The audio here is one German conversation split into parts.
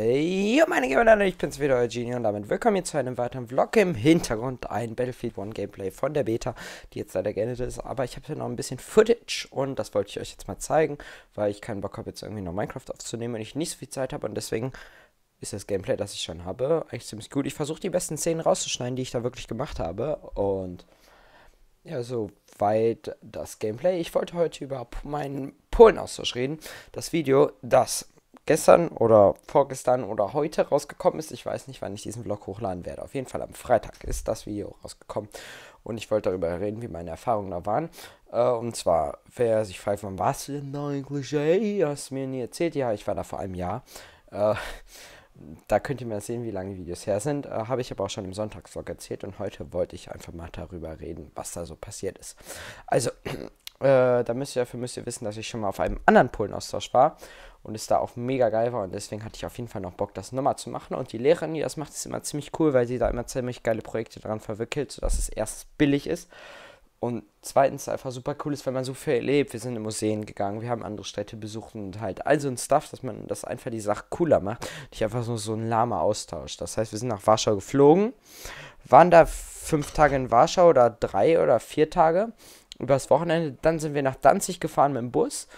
Jo meine Gewinner, ich bin's wieder euer Genie und damit willkommen hier zu einem weiteren Vlog im Hintergrund. Ein Battlefield 1 Gameplay von der Beta, die jetzt leider geendet ist, aber ich habe hier noch ein bisschen Footage und das wollte ich euch jetzt mal zeigen, weil ich keinen Bock habe jetzt irgendwie noch Minecraft aufzunehmen und ich nicht so viel Zeit habe und deswegen ist das Gameplay, das ich schon habe, eigentlich ziemlich gut. Ich versuche die besten Szenen rauszuschneiden, die ich da wirklich gemacht habe und ja, soweit das Gameplay. Ich wollte heute über meinen Polenaustausch reden. Das Video, das gestern oder vorgestern oder heute rausgekommen ist. Ich weiß nicht, wann ich diesen Vlog hochladen werde. Auf jeden Fall am Freitag ist das Video rausgekommen und ich wollte darüber reden, wie meine Erfahrungen da waren. Äh, und zwar, wer sich fragt, wann warst du denn da eigentlich? Ey, hast du mir nie erzählt? Ja, ich war da vor einem Jahr. Äh, da könnt ihr mal sehen, wie lange die Videos her sind. Äh, Habe ich aber auch schon im Sonntagsvlog erzählt und heute wollte ich einfach mal darüber reden, was da so passiert ist. Also, äh, da müsst ihr, dafür müsst ihr wissen, dass ich schon mal auf einem anderen Polenaustausch war und es da auch mega geil war und deswegen hatte ich auf jeden Fall noch Bock, das nochmal zu machen. Und die Lehrerin, die das macht, ist immer ziemlich cool, weil sie da immer ziemlich geile Projekte dran verwickelt, sodass es erst billig ist und zweitens einfach super cool ist, weil man so viel erlebt. Wir sind in Museen gegangen, wir haben andere Städte besucht und halt all so ein Stuff, dass man das einfach die Sache cooler macht. Nicht einfach nur so ein lahmer Austausch. Das heißt, wir sind nach Warschau geflogen, waren da fünf Tage in Warschau oder drei oder vier Tage übers Wochenende. Dann sind wir nach Danzig gefahren mit dem Bus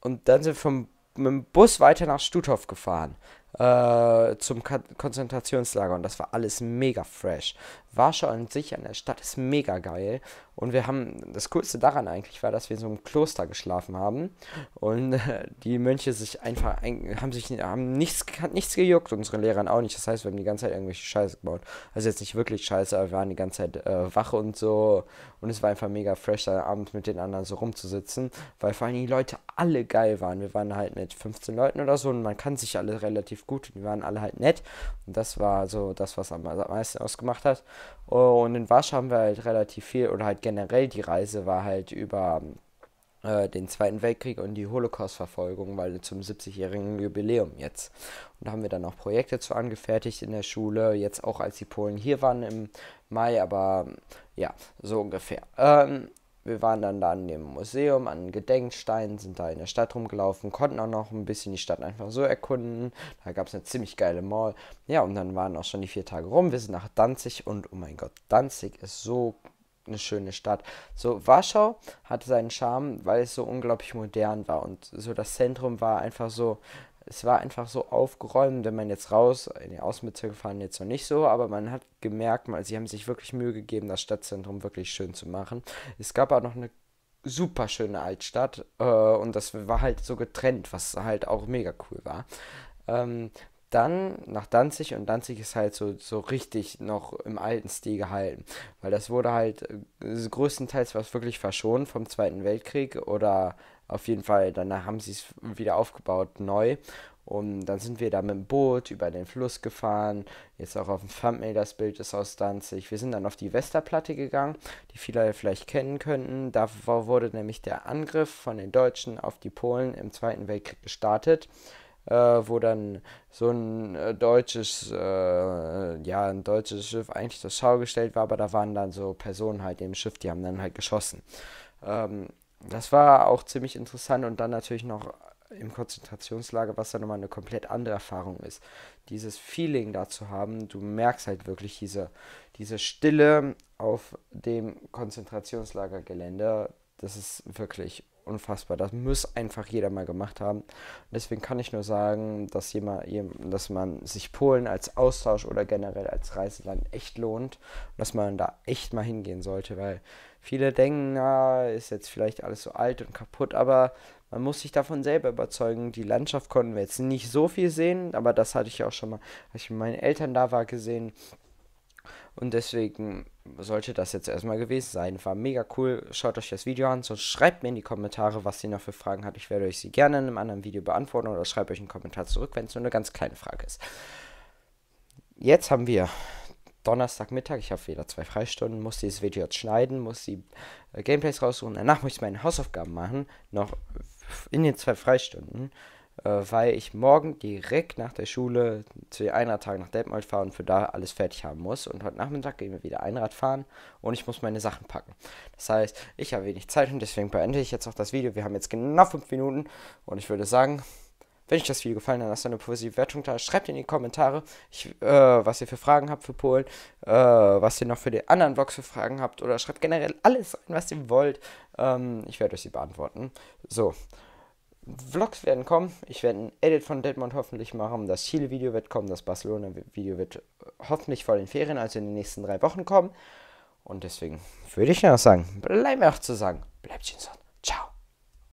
und dann sind wir vom, mit dem Bus weiter nach Stutthof gefahren äh, zum Ka Konzentrationslager und das war alles mega fresh. Warschau an sich an der Stadt ist mega geil und wir haben, das Coolste daran eigentlich war, dass wir in so einem Kloster geschlafen haben und äh, die Mönche sich einfach, ein, haben sich, haben nichts, nichts gejuckt, unsere Lehrerin auch nicht, das heißt, wir haben die ganze Zeit irgendwelche Scheiße gebaut. Also jetzt nicht wirklich Scheiße, aber wir waren die ganze Zeit äh, wach und so und es war einfach mega fresh, da abends mit den anderen so rumzusitzen, weil vor allem die Leute alle geil waren. Wir waren halt mit 15 Leuten oder so und man kann sich alle relativ relativ gut. Die waren alle halt nett. Und das war so das, was am meisten ausgemacht hat. Und in Warschau haben wir halt relativ viel, oder halt generell die Reise war halt über äh, den Zweiten Weltkrieg und die Holocaust-Verfolgung, weil zum 70-jährigen Jubiläum jetzt. Und da haben wir dann auch Projekte zu angefertigt in der Schule, jetzt auch als die Polen hier waren im Mai, aber ja, so ungefähr. Ähm, wir waren dann da an dem Museum, an Gedenksteinen, sind da in der Stadt rumgelaufen, konnten auch noch ein bisschen die Stadt einfach so erkunden. Da gab es eine ziemlich geile Mall. Ja, und dann waren auch schon die vier Tage rum. Wir sind nach Danzig und oh mein Gott, Danzig ist so eine schöne Stadt. So, Warschau hatte seinen Charme, weil es so unglaublich modern war und so das Zentrum war einfach so, es war einfach so aufgeräumt, wenn man jetzt raus, in die Außenbezirke fahren jetzt noch nicht so, aber man hat gemerkt, man, sie haben sich wirklich Mühe gegeben, das Stadtzentrum wirklich schön zu machen. Es gab auch noch eine super schöne Altstadt äh, und das war halt so getrennt, was halt auch mega cool war. Ähm, dann nach Danzig und Danzig ist halt so, so richtig noch im alten Stil gehalten, weil das wurde halt äh, größtenteils was wirklich verschont vom Zweiten Weltkrieg oder auf jeden Fall, danach haben sie es wieder aufgebaut, neu. Und dann sind wir da mit dem Boot über den Fluss gefahren. Jetzt auch auf dem Thumbnail das Bild ist aus Danzig. Wir sind dann auf die Westerplatte gegangen, die viele vielleicht kennen könnten. Da wurde nämlich der Angriff von den Deutschen auf die Polen im Zweiten Weltkrieg gestartet. Äh, wo dann so ein äh, deutsches, äh, ja, ein deutsches Schiff eigentlich zur Schau gestellt war, aber da waren dann so Personen halt im Schiff, die haben dann halt geschossen. Ähm, das war auch ziemlich interessant und dann natürlich noch im Konzentrationslager, was dann nochmal eine komplett andere Erfahrung ist. Dieses Feeling da zu haben, du merkst halt wirklich diese, diese Stille auf dem Konzentrationslagergelände, das ist wirklich unfassbar. Das muss einfach jeder mal gemacht haben. Und deswegen kann ich nur sagen, dass, jemand, dass man sich Polen als Austausch oder generell als Reiseland echt lohnt. dass man da echt mal hingehen sollte, weil viele denken, na, ist jetzt vielleicht alles so alt und kaputt, aber man muss sich davon selber überzeugen. Die Landschaft konnten wir jetzt nicht so viel sehen, aber das hatte ich auch schon mal, als ich mit meinen Eltern da war, gesehen und deswegen sollte das jetzt erstmal gewesen sein. War mega cool. Schaut euch das Video an. Sonst schreibt mir in die Kommentare, was ihr noch für Fragen habt. Ich werde euch sie gerne in einem anderen Video beantworten oder schreibt euch einen Kommentar zurück, wenn es nur eine ganz kleine Frage ist. Jetzt haben wir Donnerstagmittag. Ich habe wieder zwei Freistunden, muss dieses Video jetzt schneiden, muss die äh, Gameplays raussuchen. Danach muss ich meine Hausaufgaben machen, noch in den zwei Freistunden. Äh, weil ich morgen direkt nach der Schule zu einer Tag nach Detmold fahre und für da alles fertig haben muss. Und heute Nachmittag gehen wir wieder Einrad fahren und ich muss meine Sachen packen. Das heißt, ich habe wenig Zeit und deswegen beende ich jetzt auch das Video. Wir haben jetzt genau 5 Minuten und ich würde sagen, wenn euch das Video gefallen hat, lasst eine positive Wertung da. Schreibt in die Kommentare, ich, äh, was ihr für Fragen habt für Polen, äh, was ihr noch für die anderen Vlogs für Fragen habt oder schreibt generell alles rein, was ihr wollt. Ähm, ich werde euch sie beantworten. So. Vlogs werden kommen. Ich werde ein Edit von Detmond hoffentlich machen. Das Chile-Video wird kommen. Das Barcelona-Video wird äh, hoffentlich vor den Ferien, also in den nächsten drei Wochen kommen. Und deswegen würde ich noch sagen, bleib mir auch zu sagen, bleibt gesund.